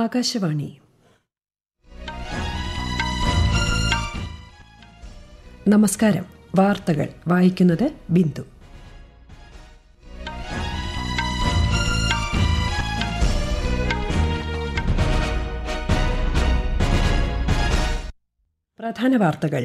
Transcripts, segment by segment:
ആകാശവാണി നമസ്കാരം വാർത്തകൾ വായിക്കുന്നത് ബിന്ദു പ്രധാന വാർത്തകൾ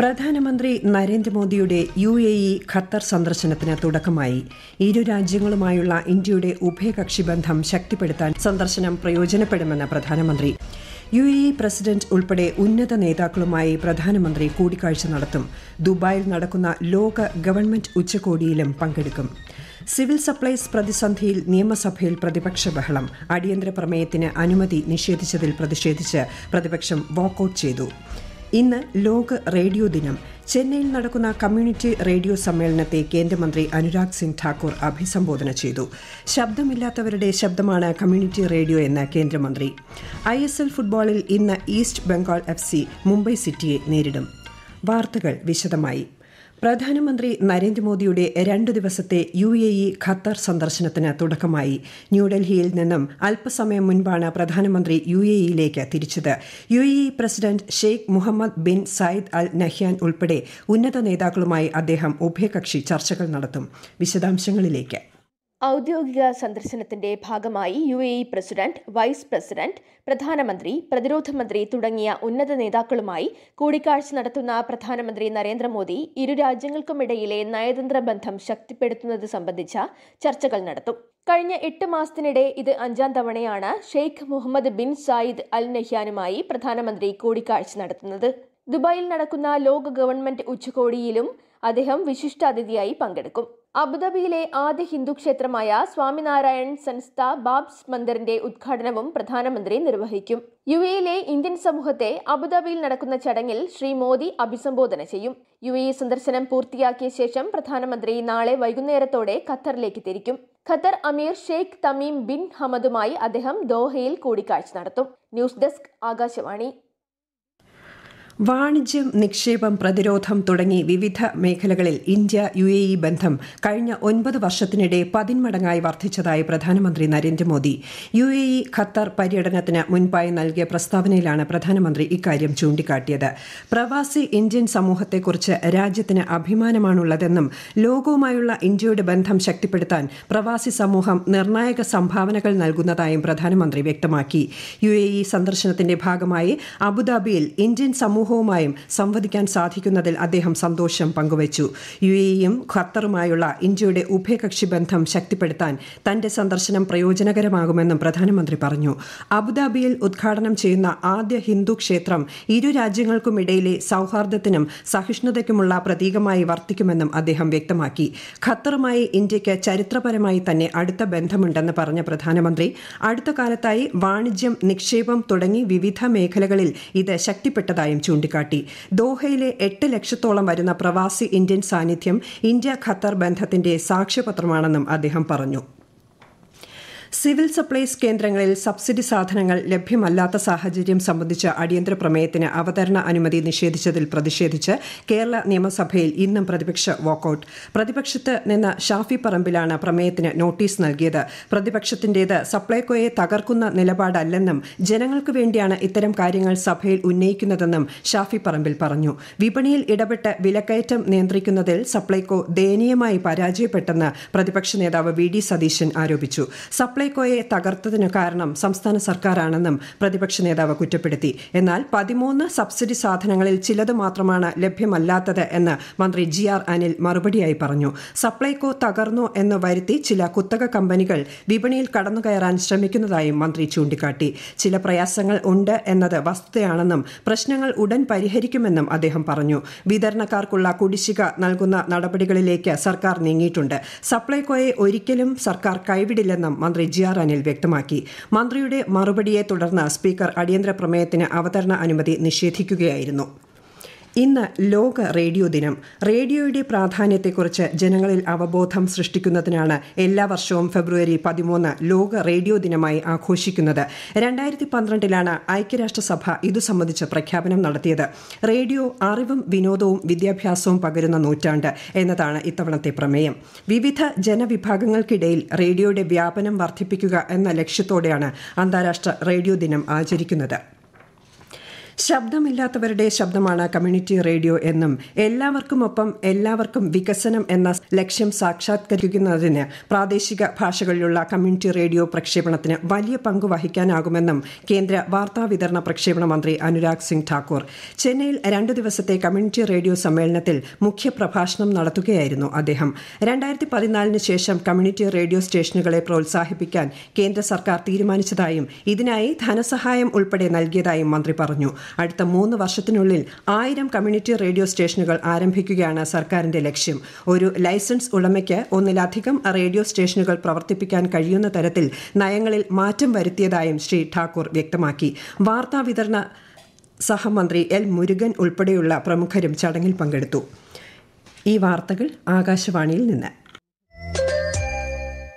പ്രധാനമന്ത്രി നരേന്ദ്രമോദിയുടെ യു എ ഇ ഖത്തർ സന്ദർശനത്തിന് തുടക്കമായി ഇരു രാജ്യങ്ങളുമായുള്ള ഇന്ത്യയുടെ ഉഭയകക്ഷി ബന്ധം ശക്തിപ്പെടുത്താൻ സന്ദർശനം പ്രയോജനപ്പെടുമെന്ന് പ്രധാനമന്ത്രി യു എ ഇ പ്രസിഡന്റ് ഉൾപ്പെടെ ഉന്നത നേതാക്കളുമായി പ്രധാനമന്ത്രി കൂടിക്കാഴ്ച നടത്തും ദുബായിൽ നടക്കുന്ന ലോക ഗവൺമെന്റ് ഉച്ചകോടിയിലും പങ്കെടുക്കും സിവിൽ സപ്ലൈസ് പ്രതിസന്ധിയിൽ നിയമസഭയിൽ പ്രതിപക്ഷ ബഹളം അടിയന്തര പ്രമേയത്തിന് അനുമതി നിഷേധിച്ചതിൽ പ്രതിഷേധിച്ച് പ്രതിപക്ഷം വാക്കൌട്ട് ചെയ്തു ഇന്ന് ലോക റേഡിയോ ദിനം ചെന്നൈയിൽ നടക്കുന്ന കമ്മ്യൂണിറ്റി റേഡിയോ സമ്മേളനത്തെ കേന്ദ്രമന്ത്രി അനുരാഗ് സിംഗ് ഠാക്കൂർ അഭിസംബോധന ചെയ്തു ശബ്ദമില്ലാത്തവരുടെ ശബ്ദമാണ് കമ്മ്യൂണിറ്റി റേഡിയോ എന്ന കേന്ദ്രമന്ത്രി ഐ എസ് എൽ ഫുട്ബോളിൽ ഇന്ന് East Bengal F C Mumbai സിറ്റിയെ നേരിടും വാർത്തകൾ വിശദമായി പ്രധാനമന്ത്രി നരേന്ദ്രമോദിയുടെ രണ്ടു ദിവസത്തെ യു എ ഇ ഖത്തർ സന്ദർശനത്തിന് തുടക്കമായി ന്യൂഡൽഹിയിൽ നിന്നും അല്പസമയം മുൻപാണ് പ്രധാനമന്ത്രി യു എ ഇയിലേക്ക് തിരിച്ചത് U A E president Sheikh Mohammed bin Zayed Al Nahyan ഉൾപ്പെടെ ഉന്നത നേതാക്കളുമായി അദ്ദേഹം ഉഭയകക്ഷി ചർച്ചകൾ നടത്തും വിശദാംശങ്ങളിലേക്ക് ഔദ്യോഗിക സന്ദർശനത്തിന്റെ ഭാഗമായി U A E president vice president പ്രധാനമന്ത്രി പ്രതിരോധ മന്ത്രി തുടങ്ങിയ ഉന്നത നേതാക്കളുമായി കൂടിക്കാഴ്ച നടത്തുന്ന പ്രധാനമന്ത്രി നരേന്ദ്രമോദി ഇരു രാജ്യങ്ങൾക്കുമിടയിലെ നയതന്ത്ര ബന്ധം ശക്തിപ്പെടുത്തുന്നത് സംബന്ധിച്ച ചർച്ചകൾ നടത്തും കഴിഞ്ഞ എട്ട് മാസത്തിനിടെ ഇത് അഞ്ചാം തവണയാണ് Sheikh Mohammed bin Zayed Al നഹ്യാനുമായി പ്രധാനമന്ത്രി കൂടിക്കാഴ്ച നടത്തുന്നത് ദുബായിൽ നടക്കുന്ന ലോക ഗവൺമെന്റ് ഉച്ചകോടിയിലും അദ്ദേഹം വിശിഷ്ടാതിഥിയായി പങ്കെടുക്കും അബുദാബിയിലെ ആദ്യ ഹിന്ദു ക്ഷേത്രമായ സ്വാമിനാരായൺ സൻസ്ഥ ബാബ്സ് മന്ദിറിന്റെ ഉദ്ഘാടനവും പ്രധാനമന്ത്രി നിർവഹിക്കും യു എയിലെ ഇന്ത്യൻ സമൂഹത്തെ അബുദാബിയിൽ നടക്കുന്ന ചടങ്ങിൽ ശ്രീ മോദി അഭിസംബോധന ചെയ്യും യു എ സന്ദർശനം പൂർത്തിയാക്കിയ ശേഷം പ്രധാനമന്ത്രി നാളെ വൈകുന്നേരത്തോടെ ഖത്തറിലേക്ക് തിരിക്കും ഖത്തർ അമീർ ഷെയ്ഖ് തമീം ബിൻ ഹമദുമായി അദ്ദേഹം ദോഹയിൽ കൂടിക്കാഴ്ച നടത്തും ന്യൂസ് ഡെസ്ക് ആകാശവാണി വാണിജ്യം നിക്ഷേപം പ്രതിരോധം തുടങ്ങി വിവിധ മേഖലകളിൽ ഇന്ത്യ യു എ ഇ ബന്ധം കഴിഞ്ഞ ഒൻപത് വർഷത്തിനിടെ പതിന്മടങ്ങായി വർദ്ധിച്ചതായി പ്രധാനമന്ത്രി Narendra Modi U A E Qatar പര്യടനത്തിന് മുൻപായി നൽകിയ പ്രസ്താവനയിലാണ് പ്രധാനമന്ത്രി ഇക്കാര്യം ചൂണ്ടിക്കാട്ടിയത് പ്രവാസി ഇന്ത്യൻ സമൂഹത്തെക്കുറിച്ച് രാജ്യത്തിന് അഭിമാനമാണുള്ളതെന്നും ലോകവുമായുള്ള ഇന്ത്യയുടെ ബന്ധം ശക്തിപ്പെടുത്താൻ പ്രവാസി സമൂഹം നിർണായക സംഭാവനകൾ നൽകുന്നതായും പ്രധാനമന്ത്രി വ്യക്തമാക്കി യു എ ഇ സന്ദർശനത്തിന്റെ ഭാഗമായി അബുദാബിയിൽ ഇന്ത്യൻ സമൂഹം സമൂഹവുമായും സംവദിക്കാൻ സാധിക്കുന്നതിൽ അദ്ദേഹം സന്തോഷം പങ്കുവച്ചു യു എയും ഖത്തറുമായുള്ള ഇന്ത്യയുടെ ഉഭയകക്ഷി ബന്ധം ശക്തിപ്പെടുത്താൻ തന്റെ സന്ദർശനം പ്രയോജനകരമാകുമെന്നും പ്രധാനമന്ത്രി പറഞ്ഞു അബുദാബിയിൽ ഉദ്ഘാടനം ചെയ്യുന്ന ആദ്യ ഹിന്ദു ക്ഷേത്രം ഇരു രാജ്യങ്ങൾക്കുമിടയിലെ സൌഹാർദ്ദത്തിനും സഹിഷ്ണുതയ്ക്കുമുള്ള പ്രതീകമായി വർത്തിക്കുമെന്നും അദ്ദേഹം വ്യക്തമാക്കി ഖത്തറുമായി ഇന്ത്യയ്ക്ക് ചരിത്രപരമായി തന്നെ അടുത്ത ബന്ധമുണ്ടെന്ന് പറഞ്ഞ പ്രധാനമന്ത്രി അടുത്ത കാലത്തായി വാണിജ്യം നിക്ഷേപം തുടങ്ങി വിവിധ മേഖലകളിൽ ഇത് ശക്തിപ്പെട്ടതായും ചൂണ്ടി ചൂണ്ടിക്കാട്ടി ദോഹയിലെ എട്ട് ലക്ഷത്തോളം വരുന്ന പ്രവാസി ഇന്ത്യൻ സാന്നിധ്യം ഇന്ത്യ ഖത്തർ ബന്ധത്തിന്റെ സാക്ഷ്യപത്രമാണെന്നും അദ്ദേഹം പറഞ്ഞു സിവിൽ സപ്ലൈസ് കേന്ദ്രങ്ങളിൽ സബ്സിഡി സാധനങ്ങൾ ലഭ്യമല്ലാത്ത സാഹചര്യം സംബന്ധിച്ച അടിയന്തര പ്രമേയത്തിന് അവതരണ അനുമതി നിഷേധിച്ചതിൽ പ്രതിഷേധിച്ച് കേരള നിയമസഭയിൽ ഇന്നും പ്രതിപക്ഷ വാക്കൌട്ട് പ്രതിപക്ഷത്ത് നിന്ന് ഷാഫി പറമ്പിലാണ് പ്രമേയത്തിന് നോട്ടീസ് നൽകിയത് പ്രതിപക്ഷത്തിന്റേത് സപ്ലൈകോയെ തകർക്കുന്ന നിലപാടല്ലെന്നും ജനങ്ങൾക്ക് വേണ്ടിയാണ് ഇത്തരം കാര്യങ്ങൾ സഭയിൽ ഉന്നയിക്കുന്നതെന്നും ഷാഫി പറമ്പിൽ പറഞ്ഞു വിപണിയിൽ ഇടപെട്ട് വിലക്കയറ്റം നിയന്ത്രിക്കുന്നതിൽ സപ്ലൈകോ ദയനീയമായി പരാജയപ്പെട്ടെന്ന് പ്രതിപക്ഷ നേതാവ് വി ഡി സതീശൻ ആരോപിച്ചു സപ്ലൈകോയെ തകർത്തതിന് കാരണം സംസ്ഥാന സർക്കാരാണെന്നും പ്രതിപക്ഷ നേതാവ് കുറ്റപ്പെടുത്തി എന്നാൽ പതിമൂന്ന് സബ്സിഡി സാധനങ്ങളിൽ ചിലത് മാത്രമാണ് ലഭ്യമല്ലാത്തത് എന്ന് മന്ത്രി ജി ആർ അനിൽ മറുപടിയായി പറഞ്ഞു സപ്ലൈകോ തകർന്നു എന്ന് വരുത്തി ചില കുത്തക കമ്പനികൾ വിപണിയിൽ കടന്നുകയറാൻ ശ്രമിക്കുന്നതായും മന്ത്രി ചൂണ്ടിക്കാട്ടി ചില പ്രയാസങ്ങൾ ഉണ്ട് എന്നത് വസ്തുതയാണെന്നും പ്രശ്നങ്ങൾ ഉടൻ പരിഹരിക്കുമെന്നും അദ്ദേഹം പറഞ്ഞു വിതരണക്കാർക്കുള്ള കുടിശ്ശിക നൽകുന്ന നടപടികളിലേക്ക് സർക്കാർ നീങ്ങിയിട്ടുണ്ട് സപ്ലൈകോയെ ഒരിക്കലും സർക്കാർ കൈവിടില്ലെന്നും മന്ത്രി പെജിയാർ അനിൽ വ്യക്തമാക്കി മന്ത്രിയുടെ മറുപടിയെ തുടർന്ന് സ്പീക്കർ അടിയന്തര പ്രമേയത്തിന് അവതരണ അനുമതി നിഷേധിക്കുകയായിരുന്നു ഇന്ന് ലോക റേഡിയോ ദിനം റേഡിയോയുടെ പ്രാധാന്യത്തെക്കുറിച്ച് ജനങ്ങളിൽ അവബോധം സൃഷ്ടിക്കുന്നതിനാണ് എല്ലാ വർഷവും ഫെബ്രുവരി പതിമൂന്ന് ലോക റേഡിയോ ദിനമായി ആഘോഷിക്കുന്നത് രണ്ടായിരത്തി പന്ത്രണ്ടിലാണ് ഐക്യരാഷ്ട്രസഭ ഇതു സംബന്ധിച്ച പ്രഖ്യാപനം നടത്തിയത് റേഡിയോ അറിവും വിനോദവും വിദ്യാഭ്യാസവും പകരുന്ന നൂറ്റാണ്ട് എന്നതാണ് ഇത്തവണത്തെ പ്രമേയം വിവിധ ജനവിഭാഗങ്ങൾക്കിടയിൽ റേഡിയോയുടെ വ്യാപനം വർദ്ധിപ്പിക്കുക എന്ന ലക്ഷ്യത്തോടെയാണ് അന്താരാഷ്ട്ര റേഡിയോ ദിനം ആചരിക്കുന്നത് ശബ്ദമില്ലാത്തവരുടെ ശബ്ദമാണ് കമ്മ്യൂണിറ്റി റേഡിയോ എന്നും എല്ലാവർക്കും ഒപ്പം എല്ലാവർക്കും വികസനം എന്ന ലക്ഷ്യം സാക്ഷാത്കരിക്കുന്നതിന് പ്രാദേശിക ഭാഷകളിലുള്ള കമ്മ്യൂണിറ്റി റേഡിയോ പ്രക്ഷേപണത്തിന് വലിയ പങ്ക് വഹിക്കാനാകുമെന്നും കേന്ദ്ര വാർത്താ വിതരണ പ്രക്ഷേപണ മന്ത്രി അനുരാഗ് സിംഗ് ഠാക്കൂർ ചെന്നൈയിൽ രണ്ടു ദിവസത്തെ കമ്മ്യൂണിറ്റി റേഡിയോ സമ്മേളനത്തിൽ മുഖ്യപ്രഭാഷണം നടത്തുകയായിരുന്നു അദ്ദേഹം രണ്ടായിരത്തി പതിനാലിന് ശേഷം കമ്മ്യൂണിറ്റി റേഡിയോ സ്റ്റേഷനുകളെ പ്രോത്സാഹിപ്പിക്കാൻ കേന്ദ്ര സർക്കാർ തീരുമാനിച്ചതായും ഇതിനായി ധനസഹായം ഉൾപ്പെടെ നൽകിയതായും മന്ത്രി പറഞ്ഞു അടുത്ത മൂന്ന് വർഷത്തിനുള്ളിൽ ആയിരം കമ്മ്യൂണിറ്റി റേഡിയോ സ്റ്റേഷനുകൾ ആരംഭിക്കുകയാണ് സർക്കാരിന്റെ ലക്ഷ്യം ഒരു ലൈസൻസ് ഉടമയ്ക്ക് ഒന്നിലധികം റേഡിയോ സ്റ്റേഷനുകൾ പ്രവർത്തിപ്പിക്കാൻ കഴിയുന്ന തരത്തിൽ നയങ്ങളിൽ മാറ്റം വരുത്തിയതായും ശ്രീ ഠാക്കൂർ വ്യക്തമാക്കി വാർത്താവിതരണ സഹമന്ത്രി എൽ മുരുകൻ ഉൾപ്പെടെയുള്ള പ്രമുഖരും ചടങ്ങിൽ പങ്കെടുത്തു ഈ വാർത്തകൾ ആകാശവാണിയിൽ നിന്ന്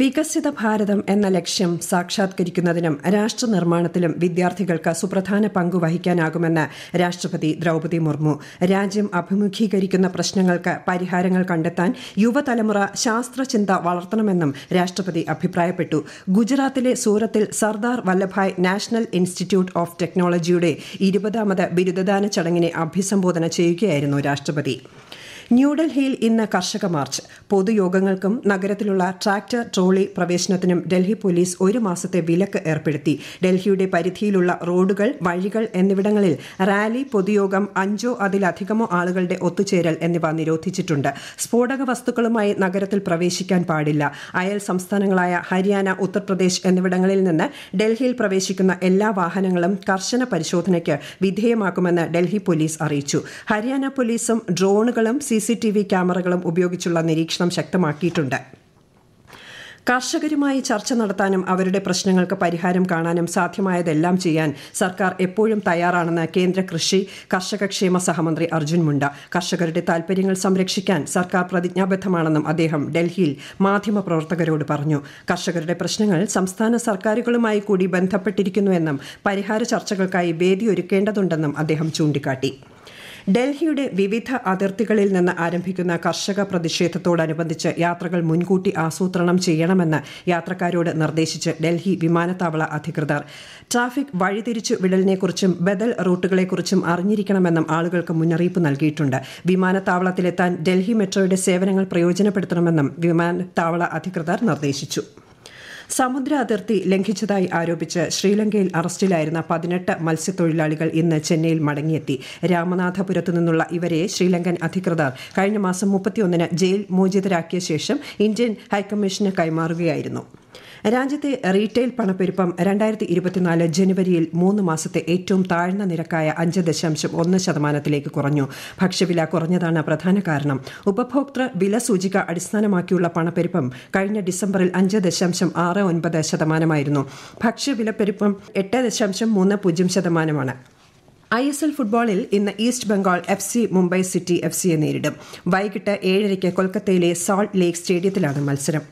വികസിത ഭാരതം എന്ന ലക്ഷ്യം സാക്ഷാത്കരിക്കുന്നതിനും രാഷ്ട്ര നിർമ്മാണത്തിലും വിദ്യാർത്ഥികൾക്ക് സുപ്രധാന പങ്കു വഹിക്കാനാകുമെന്ന് രാഷ്ട്രപതി ദ്രൌപതി മുർമു രാജ്യം അഭിമുഖീകരിക്കുന്ന പ്രശ്നങ്ങൾക്ക് പരിഹാരങ്ങൾ കണ്ടെത്താൻ യുവതലമുറ ശാസ്ത്രചിന്ത വളർത്തണമെന്നും രാഷ്ട്രപതി അഭിപ്രായപ്പെട്ടു ഗുജറാത്തിലെ സൂറത്തിൽ Sardar Vallabhbhai national institute of ടെക്നോളജിയുടെ ഇരുപതാമത് ബിരുദദാന ചടങ്ങിനെ അഭിസംബോധന ചെയ്യുകയായിരുന്നു രാഷ്ട്രപതി ന്യൂഡൽഹിയിൽ ഇന്ന് കർഷക മാർച്ച് പൊതുയോഗങ്ങൾക്കും നഗരത്തിലുള്ള ട്രാക്ടർ ട്രോളി പ്രവേശനത്തിനും ഡൽഹി പോലീസ് ഒരു മാസത്തെ വിലക്ക് ഏർപ്പെടുത്തി ഡൽഹിയുടെ പരിധിയിലുള്ള റോഡുകൾ വഴികൾ എന്നിവിടങ്ങളിൽ റാലി പൊതുയോഗം അഞ്ചോ അതിലധികമോ ആളുകളുടെ ഒത്തുചേരൽ എന്നിവ നിരോധിച്ചിട്ടുണ്ട് സ്ഫോടക വസ്തുക്കളുമായി നഗരത്തിൽ പ്രവേശിക്കാൻ പാടില്ല അയൽ സംസ്ഥാനങ്ങളായ ഹരിയാന ഉത്തർപ്രദേശ് എന്നിവിടങ്ങളിൽ നിന്ന് ഡൽഹിയിൽ പ്രവേശിക്കുന്ന എല്ലാ വാഹനങ്ങളും കർശന പരിശോധനയ്ക്ക് വിധേയമാക്കുമെന്ന് ഡൽഹി പോലീസ് അറിയിച്ചു ഹരിയാന പോലീസും ഡ്രോണുകളും സി സിസിടിവി ക്യാമറകളും ഉപയോഗിച്ചുള്ള നിരീക്ഷണം ശക്തമാക്കിയിട്ടുണ്ട് കർഷകരുമായി ചർച്ച നടത്താനും അവരുടെ പ്രശ്നങ്ങൾക്ക് പരിഹാരം കാണാനും സാധ്യമായതെല്ലാം ചെയ്യാൻ സർക്കാർ എപ്പോഴും തയ്യാറാണെന്ന് കേന്ദ്ര കൃഷി കർഷകക്ഷേമ സഹമന്ത്രി അർജുൻ മുണ്ട കർഷകരുടെ താൽപര്യങ്ങൾ സംരക്ഷിക്കാൻ സർക്കാർ പ്രതിജ്ഞാബദ്ധമാണെന്നും അദ്ദേഹം ഡൽഹിയിൽ മാധ്യമപ്രവർത്തകരോട് പറഞ്ഞു കർഷകരുടെ പ്രശ്നങ്ങൾ സംസ്ഥാന സർക്കാരുകളുമായി കൂടി ബന്ധപ്പെട്ടിരിക്കുന്നുവെന്നും പരിഹാര ചർച്ചകൾക്കായി വേദിയൊരുക്കേണ്ടതുണ്ടെന്നും അദ്ദേഹം ചൂണ്ടിക്കാട്ടി ഡൽഹിയുടെ വിവിധ അതിർത്തികളിൽ നിന്ന് ആരംഭിക്കുന്ന കർഷക പ്രതിഷേധത്തോടനുബന്ധിച്ച് യാത്രകൾ മുൻകൂട്ടി ആസൂത്രണം ചെയ്യണമെന്ന് യാത്രക്കാരോട് നിർദ്ദേശിച്ച് ഡൽഹി വിമാനത്താവള അധികൃതർ ട്രാഫിക് വഴിതിരിച്ചു വിടലിനെക്കുറിച്ചും ബദൽ റൂട്ടുകളെക്കുറിച്ചും അറിഞ്ഞിരിക്കണമെന്നും ആളുകൾക്ക് മുന്നറിയിപ്പ് നൽകിയിട്ടുണ്ട് വിമാനത്താവളത്തിലെത്താൻ ഡൽഹി മെട്രോയുടെ സേവനങ്ങൾ പ്രയോജനപ്പെടുത്തണമെന്നും വിമാനത്താവള അധികൃതർ നിർദ്ദേശിച്ചു സമുദ്ര അതിർത്തി ലംഘിച്ചതായി ആരോപിച്ച് ശ്രീലങ്കയിൽ അറസ്റ്റിലായിരുന്ന പതിനെട്ട് മത്സ്യത്തൊഴിലാളികൾ ഇന്ന് ചെന്നൈയിൽ മടങ്ങിയെത്തി രാമനാഥപുരത്തു നിന്നുള്ള ഇവരെ ശ്രീലങ്കൻ അധികൃതർ കഴിഞ്ഞ മാസം മുപ്പത്തിയൊന്നിന് ജയിൽ മോചിതരാക്കിയ ശേഷം ഇന്ത്യൻ ഹൈക്കമ്മീഷന് കൈമാറുകയായിരുന്നു രാജ്യത്തെ റീറ്റെയിൽ പണപ്പെരുപ്പം രണ്ടായിരത്തി ഇരുപത്തിനാല് ജനുവരിയിൽ മൂന്ന് മാസത്തെ ഏറ്റവും താഴ്ന്ന നിരക്കായ അഞ്ച് ദശാംശം ഒന്ന് ശതമാനത്തിലേക്ക് കുറഞ്ഞു ഭക്ഷ്യവില കുറഞ്ഞതാണ് പ്രധാന കാരണം ഉപഭോക്തൃ വില സൂചിക അടിസ്ഥാനമാക്കിയുള്ള പണപ്പെരുപ്പം കഴിഞ്ഞ ഡിസംബറിൽ അഞ്ച് ദശാംശം ആറ് ഒൻപത് ശതമാനമായിരുന്നു ഭക്ഷ്യവിലപ്പെരുപ്പം എട്ട് ദശാംശം മൂന്ന് പൂജ്യം ശതമാനമാണ് ഐ എസ് എൽ ഫുട്ബോളിൽ ഇന്ന് East Bengal F C Mumbai city F സിയെ നേരിടും വൈകിട്ട് ഏഴരയ്ക്ക് കൊൽക്കത്തയിലെ സാൾട്ട് ലേക്ക് സ്റ്റേഡിയത്തിലാണ് മത്സരം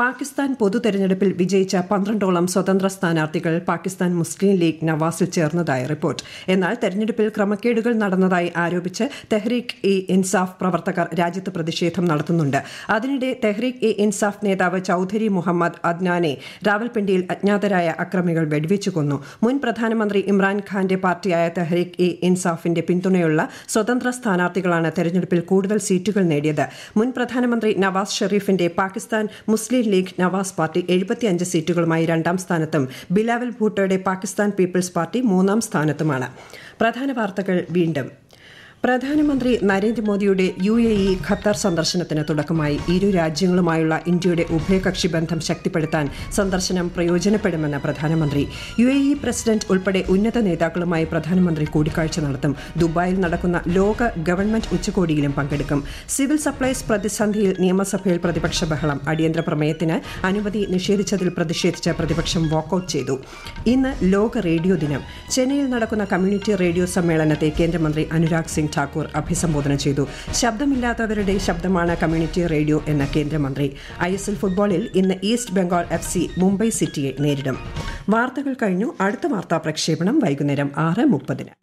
പാകിസ്ഥാൻ പൊതു തെരഞ്ഞെടുപ്പിൽ വിജയിച്ച പന്ത്രണ്ടോളം സ്വതന്ത്ര സ്ഥാനാർത്ഥികൾ പാകിസ്ഥാൻ മുസ്ലിം ലീഗ് നവാസിൽ ചേർന്നതായി റിപ്പോർട്ട് എന്നാൽ തെരഞ്ഞെടുപ്പിൽ ക്രമക്കേടുകൾ നടന്നതായി ആരോപിച്ച് തെഹ്രീഖ് ഇ ഇൻസാഫ് പ്രവർത്തകർ രാജ്യത്ത് പ്രതിഷേധം നടത്തുന്നുണ്ട് അതിനിടെ തെഹ്രീഖ് ഇ ഇൻസാഫ് നേതാവ് ചൌധരി മുഹമ്മദ് അദ്നാനെ രാവൽപിണ്ടിയിൽ അജ്ഞാതരായ അക്രമികൾ വെടിവെച്ചു കൊന്നു മുൻ പ്രധാനമന്ത്രി ഇമ്രാൻഖാന്റെ പാർട്ടിയായ തെഹ്രീഖ് ഇ ഇൻസാഫിന്റെ പിന്തുണയുള്ള സ്വതന്ത്ര സ്ഥാനാർത്ഥികളാണ് തെരഞ്ഞെടുപ്പിൽ കൂടുതൽ സീറ്റുകൾ നേടിയത് മുൻ പ്രധാനമന്ത്രി നവാസ് ഷെറീഫിന്റെ Pakistan Muslim Muslim League Nawaz party എഴുപത്തിയഞ്ച് സീറ്റുകളുമായി രണ്ടാം സ്ഥാനത്തും ബിലാവൽ ഭൂട്ടോയുടെ പാകിസ്ഥാൻ പീപ്പിൾസ് പാർട്ടി മൂന്നാം സ്ഥാനത്തുമാണ് പ്രധാന വാർത്തകൾ വീണ്ടും പ്രധാനമന്ത്രി നരേന്ദ്രമോദിയുടെ യു എ ഇ ഖത്തർ സന്ദർശനത്തിന് തുടക്കമായി ഇരു രാജ്യങ്ങളുമായുള്ള ഇന്ത്യയുടെ ഉഭയകക്ഷി ബന്ധം ശക്തിപ്പെടുത്താൻ സന്ദർശനം പ്രയോജനപ്പെടുമെന്ന് പ്രധാനമന്ത്രി യു എ ഇ പ്രസിഡന്റ് ഉൾപ്പെടെ ഉന്നത നേതാക്കളുമായി പ്രധാനമന്ത്രി കൂടിക്കാഴ്ച നടത്തും ദുബായിൽ നടക്കുന്ന ലോക ഗവൺമെന്റ് ഉച്ചകോടിയിലും പങ്കെടുക്കും സിവിൽ സപ്ലൈസ് പ്രതിസന്ധിയിൽ നിയമസഭയിൽ പ്രതിപക്ഷ ബഹളം അടിയന്തര പ്രമേയത്തിന് അനുമതി നിഷേധിച്ചതിൽ പ്രതിഷേധിച്ച പ്രതിപക്ഷം വാക്കൌട്ട് ചെയ്തു ഇന്ന് ലോക റേഡിയോ ദിനം ചെന്നൈയിൽ നടക്കുന്ന കമ്മ്യൂണിറ്റി റേഡിയോ സമ്മേളനത്തെ കേന്ദ്രമന്ത്രി അനുരാഗ് സിംഗ് ഠാക്കൂർ അഭിസംബോധന ചെയ്തു ശബ്ദമില്ലാത്തവരുടെ ശബ്ദമാണ് കമ്മ്യൂണിറ്റി റേഡിയോ എന്ന കേന്ദ്രമന്ത്രി ഐ എസ് എൽ ഫുട്ബോളിൽ ഇന്ന് East Bengal F C Mumbai സിറ്റിയെ നേരിടും വാർത്തകൾ കഴിഞ്ഞു അടുത്ത വാർത്താ പ്രക്ഷേപണം വൈകുന്നേരം ആറ് മുപ്പതിന്